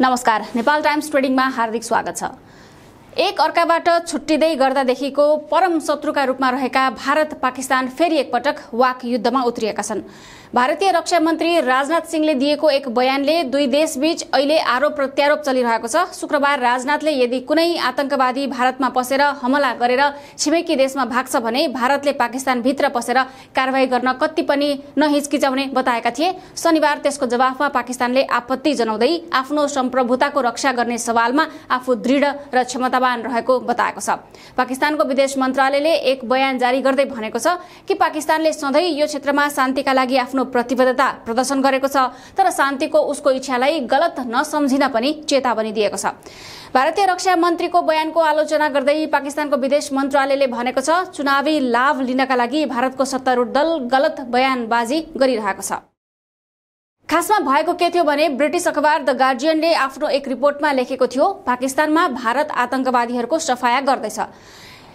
नमस्कार नेपाल टाइम्स ट्रेडिङमा हार्दिक स्वागत छ एक अर्काबाट छुट्टिँदै गर्दादेखिको परम शत्रुका रूपमा रहेका भारत पाकिस्तान फेरि एकपटक वाक युद्धमा उत्रिएका छन् भारतीय रक्षा मन्त्री राजनाथ सिंहले दिएको एक बयानले दुई देशबीच अहिले आरोप प्रत्यारोप चलिरहेको छ शुक्रबार राजनाथले यदि कुनै आतंकवादी भारतमा पसेर हमला गरेर छिमेकी देशमा भाग्छ भने भारतले पाकिस्तानभित्र पसेर कारवाही गर्न कति पनि नहिचकिचाउने बताएका थिए शनिबार त्यसको जवाफमा पाकिस्तानले आपत्ति जनाउँदै आफ्नो सम्प्रभुताको रक्षा गर्ने सवालमा आफू दृढ र क्षमतावान रहेको बताएको छ पाकिस्तानको विदेश मन्त्रालयले एक बयान जारी गर्दै भनेको छ कि पाकिस्तानले सधैँ यो क्षेत्रमा शान्तिका लागि आफ्नो आफ्नो प्रतिबद्धता प्रदर्शन गरेको छ तर शान्तिको उसको इच्छालाई गलत नसम्झिन पनि चेतावनी दिएको छ भारतीय रक्षा मन्त्रीको बयानको आलोचना गर्दै पाकिस्तानको विदेश मन्त्रालयले भनेको छ चुनावी लाभ लिनका लागि भारतको सत्तारूढ दल गलत बयानबाजी गरिरहेको छ खासमा भएको के थियो भने ब्रिटिस अखबार द गार्जियनले आफ्नो एक रिपोर्टमा लेखेको थियो पाकिस्तानमा भारत आतंकवादीहरूको सफाया गर्दैछ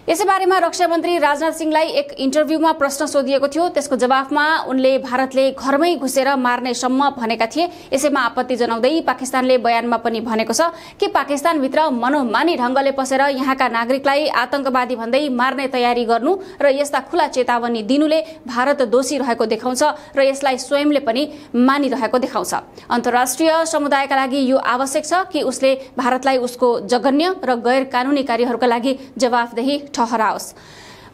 यसैबारेमा रक्षा मन्त्री राजनाथ सिंहलाई एक इन्टरभ्यूमा प्रश्न सोधिएको थियो त्यसको जवाफमा उनले भारतले घरमै घुसेर मार्ने सम्म भनेका थिए यसैमा आपत्ति जनाउँदै पाकिस्तानले बयानमा पनि भनेको छ कि पाकिस्तानभित्र मनोमानी ढंगले पसेर यहाँका नागरिकलाई आतंकवादी भन्दै मार्ने तयारी गर्नु र यस्ता खुला चेतावनी दिनुले भारत दोषी रहेको देखाउँछ र यसलाई स्वयंले पनि मानिरहेको देखाउँछ अन्तर्राष्ट्रिय समुदायका लागि यो आवश्यक छ कि उसले भारतलाई उसको जघन्य र गैर कानूनी कार्यहरूका लागि जवाफदेही ठहराओस्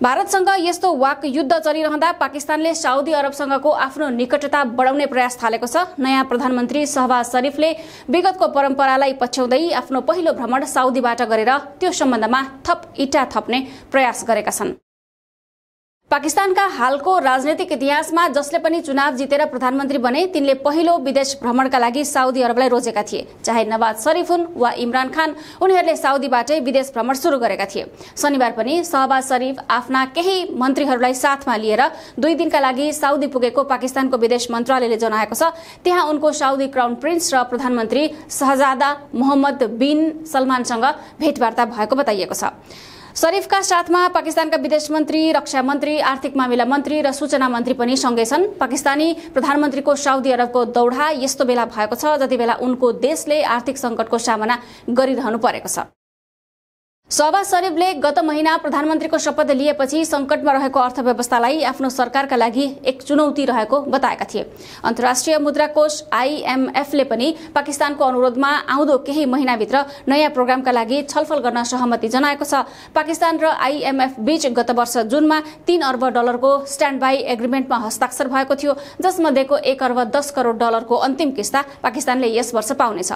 भारतसँग यस्तो वाक युद्ध चलिरहँदा पाकिस्तानले साउदी अरबसँगको आफ्नो निकटता बढाउने प्रयास थालेको छ नयाँ प्रधानमन्त्री सहबाज शरीफले विगतको परम्परालाई पछ्याउँदै आफ्नो पहिलो भ्रमण साउदीबाट गरेर त्यो सम्बन्धमा थप इटा थप्ने प्रयास गरेका छन् पाकिस्तानका हालको राजनैतिक इतिहासमा जसले पनि चुनाव जितेर प्रधानमन्त्री बने तिनले पहिलो विदेश भ्रमणका लागि साउदी अरबलाई रोजेका थिए चाहे नवाज शरीफ हुन् वा इमरान खान उनीहरूले साउदीबाटै विदेश भ्रमण सुरु गरेका थिए शनिबार पनि शहबाज शरीफ आफ्ना केही मन्त्रीहरूलाई साथमा लिएर दुई दिनका लागि साउदी पुगेको पाकिस्तानको विदेश मन्त्रालयले जनाएको छ त्यहाँ उनको साउदी क्राउन प्रिन्स र प्रधानमन्त्री शहजादा मोहम्मद बिन सलमानसँग भेटवार्ता भएको बताइएको छ शरीफका साथमा पाकिस्तानका विदेश मन्त्री रक्षा मन्त्री आर्थिक मामिला मन्त्री र सूचना मन्त्री पनि सँगै छन् पाकिस्तानी प्रधानमन्त्रीको साउदी अरबको दौडा यस्तो बेला भएको छ जति बेला उनको देशले आर्थिक संकटको सामना गरिरहनु परेको छ शहबाज शरीफले गत महिना प्रधानमन्त्रीको शपथ लिएपछि सङ्कटमा रहेको अर्थव्यवस्थालाई आफ्नो सरकारका लागि एक चुनौती रहेको बताएका थिए अन्तर्राष्ट्रिय मुद्रा कोष आइएमएफले पनि पाकिस्तानको अनुरोधमा आउँदो केही महिनाभित्र नयाँ प्रोग्रामका लागि छलफल गर्न सहमति जनाएको छ पाकिस्तान र आइएमएफ बीच गत वर्ष जुनमा तीन अर्ब डलरको स्ट्यान्ड बाई एग्रिमेन्टमा हस्ताक्षर भएको थियो जसमध्येको एक अर्ब दस करोड डलरको अन्तिम किस्ता पाकिस्तानले यस वर्ष पाउनेछ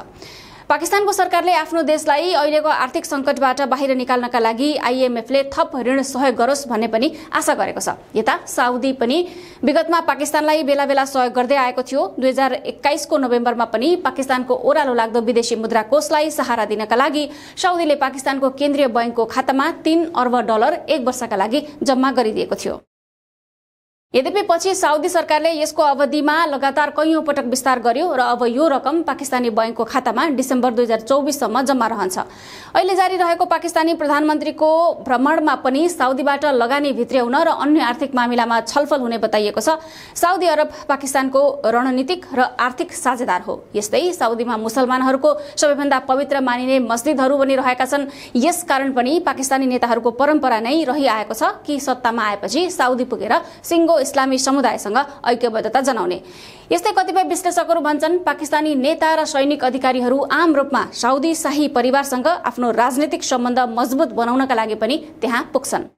पाकिस्तानको सरकारले आफ्नो देशलाई अहिलेको आर्थिक सङ्कटबाट बाहिर निकाल्नका लागि आइएमएफले थप ऋण सहयोग गरोस् भन्ने पनि आशा गरेको छ यता साउदी पनि विगतमा पाकिस्तानलाई बेला बेला सहयोग गर्दै आएको थियो दुई हजार एक्काइसको नोभेम्बरमा पनि पाकिस्तानको ओह्रालो लाग्दो विदेशी मुद्रा कोषलाई सहारा दिनका लागि साउदीले पाकिस्तानको केन्द्रीय बैङ्कको खातामा तीन अर्ब डलर एक वर्षका लागि जम्मा गरिदिएको थियो यद्यपि पछि साउदी सरकारले यसको अवधिमा लगातार कैयौँ पटक विस्तार गर्यो र अब यो रकम पाकिस्तानी बैंकको खातामा डिसेम्बर दुई हजार चौबिससम्म जम्मा रहन्छ अहिले जारी रहेको पाकिस्तानी प्रधानमन्त्रीको भ्रमणमा पनि साउदीबाट लगानी भित्र्याउन र अन्य आर्थिक मामिलामा छलफल हुने बताइएको छ साउदी अरब पाकिस्तानको रणनीतिक र आर्थिक साझेदार हो यस्तै साउदीमा मुसलमानहरूको सबैभन्दा पवित्र मानिने मस्जिदहरू पनि रहेका छन् यस कारण पनि पाकिस्तानी नेताहरूको परम्परा नै रहिआएको छ कि सत्तामा आएपछि साउदी पुगेर सिङ्गो इस्लामी समुदायसँग ऐक्यबद्धता जनाउने यस्तै कतिपय विश्लेषकहरू भन्छन् पाकिस्तानी नेता र सैनिक अधिकारीहरू आम रूपमा साउदी शाही परिवारसँग आफ्नो राजनैतिक सम्बन्ध मजबुत बनाउनका लागि पनि त्यहाँ पुग्छन्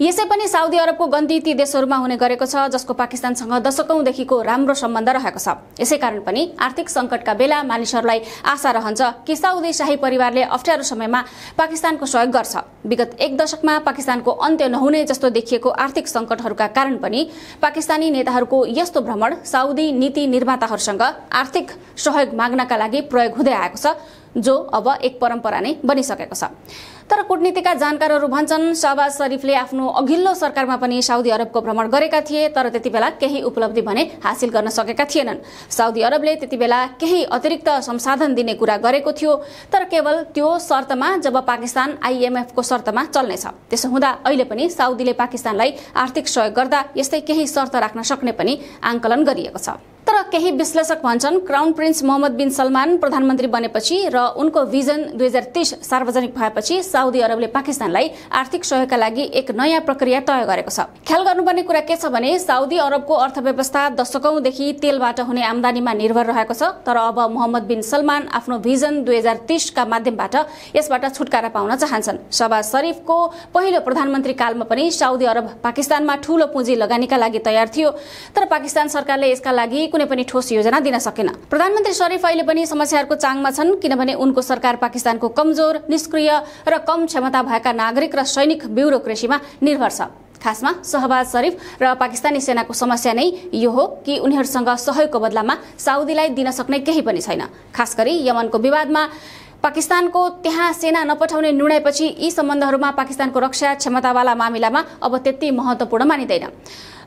यसै पनि साउदी अरबको गन्दी ती देशहरूमा हुने गरेको छ जसको पाकिस्तानसँग दशकौंदेखिको राम्रो सम्बन्ध रहेको छ यसै कारण पनि आर्थिक संकटका बेला मानिसहरूलाई आशा रहन्छ कि साउदी शाही परिवारले अप्ठ्यारो समयमा पाकिस्तानको सहयोग गर्छ विगत एक दशकमा पाकिस्तानको अन्त्य नहुने जस्तो देखिएको आर्थिक संकटहरूका कारण पनि पाकिस्तानी नेताहरूको यस्तो भ्रमण साउदी नीति निर्माताहरूसँग आर्थिक सहयोग माग्नका लागि प्रयोग हुँदै आएको छ जो अब एक परम्परा नै बनिसकेको छ तर कुटनीतिका जानकारहरू भन्छन् शहबाज शरीफले आफ्नो अघिल्लो सरकारमा पनि साउदी अरबको भ्रमण गरेका थिए तर त्यति बेला केही उपलब्धि भने हासिल गर्न सकेका थिएनन् साउदी अरबले त्यति बेला केही अतिरिक्त संसाधन दिने कुरा गरेको थियो तर केवल त्यो शर्तमा जब पाकिस्तान आइएमएफको शर्तमा चल्नेछ त्यसो हुँदा अहिले पनि साउदीले पाकिस्तानलाई आर्थिक सहयोग गर्दा यस्तै केही शर्त राख्न सक्ने पनि आङ्कलन गरिएको छ केही विश्लेषक भन्छन् crown prince Mohammed bin Salman प्रधानमन्त्री बनेपछि र उनको भिजन दुई हजार तीस सार्वजनिक भएपछि साउदी अरबले पाकिस्तानलाई आर्थिक सहयोगका लागि एक नयाँ प्रक्रिया तय गरेको छ ख्याल गर्नुपर्ने कुरा के छ भने साउदी अरबको अर्थव्यवस्था दशकौंदेखि तेलबाट हुने आमदानीमा निर्भर रहेको छ तर अब मोहम्मद बिन सलमान आफ्नो भिजन दुई हजार तीसका माध्यमबाट यसबाट छुटकारा पाउन चाहन्छन् शबा शरीफको पहिलो प्रधानमन्त्री कालमा पनि साउदी अरब पाकिस्तानमा ठूलो पुँजी लगानीका लागि तयार थियो तर पाकिस्तान सरकारले यसका लागि कुनै पनि ठोस योजना दिन सकेन प्रधानमन्त्री शरीफ अहिले पनि समस्याहरूको चाङमा छन् किनभने उनको सरकार पाकिस्तानको कमजोर निष्क्रिय र कम क्षमता भएका नागरिक र सैनिक ब्युरोक्रेसीमा निर्भर छ खासमा सहबाज शरीफ र पाकिस्तानी सेनाको समस्या नै यो हो कि उनीहरूसँग सहयोगको बदलामा साउदीलाई दिन सक्ने केही पनि छैन खास गरी यमनको विवादमा पाकिस्तानको त्यहाँ सेना नपठाउने निर्णयपछि यी सम्बन्धहरूमा पाकिस्तानको रक्षा क्षमतावाला मामिलामा अब त्यति महत्त्वपूर्ण मानिँदैन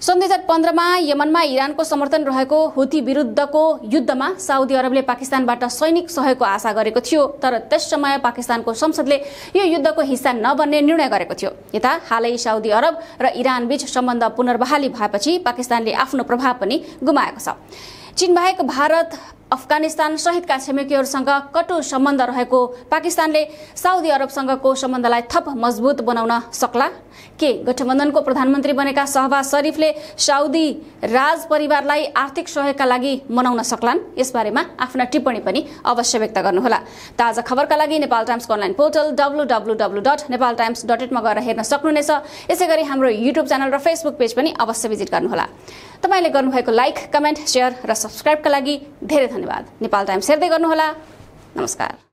सन् दुई हजार पन्ध्रमा यमनमा इरानको समर्थन रहेको हुती विरुद्धको युद्धमा साउदी अरबले पाकिस्तानबाट सैनिक सहयोगको आशा गरेको थियो तर त्यस समय पाकिस्तानको संसदले यो युद्धको हिस्सा नबन्ने निर्णय गरेको थियो यता हालै साउदी अरब र इरानबीच सम्बन्ध पुनर्बहाली भएपछि पाकिस्तानले आफ्नो प्रभाव पनि गुमाएको छ चीनबाहेक भारत अफगानिस्तान सहितका छिमेकीहरूसँग कटु सम्बन्ध रहेको पाकिस्तानले साउदी अरबसँगको सम्बन्धलाई थप मजबुत बनाउन सक्ला के गठबन्धनको प्रधानमन्त्री बनेका सहबाज शरीफले साउदी राज परिवारलाई आर्थिक सहयोगका लागि मनाउन सक्लान् यसबारेमा आफ्ना टिप्पणी पनि अवश्य व्यक्त गर्नुहोला ताजा खबरका लागि नेपाल टाइम्सको online portal W W W dot Nepal Times dot इटमा गएर हेर्न सक्नुहुनेछ यसै गरी हाम्रो युट्युब च्यानल र फेसबुक पेज पनि अवश्य भिजिट गर्नुहोला तपाईँले गर्नुभएको लाइक कमेन्ट सेयर र सब्सक्राइबका लागि धेरै धन्यवाद धन्यवाद नेपाल टाइम्स हेर्दै गर्नुहोला नमस्कार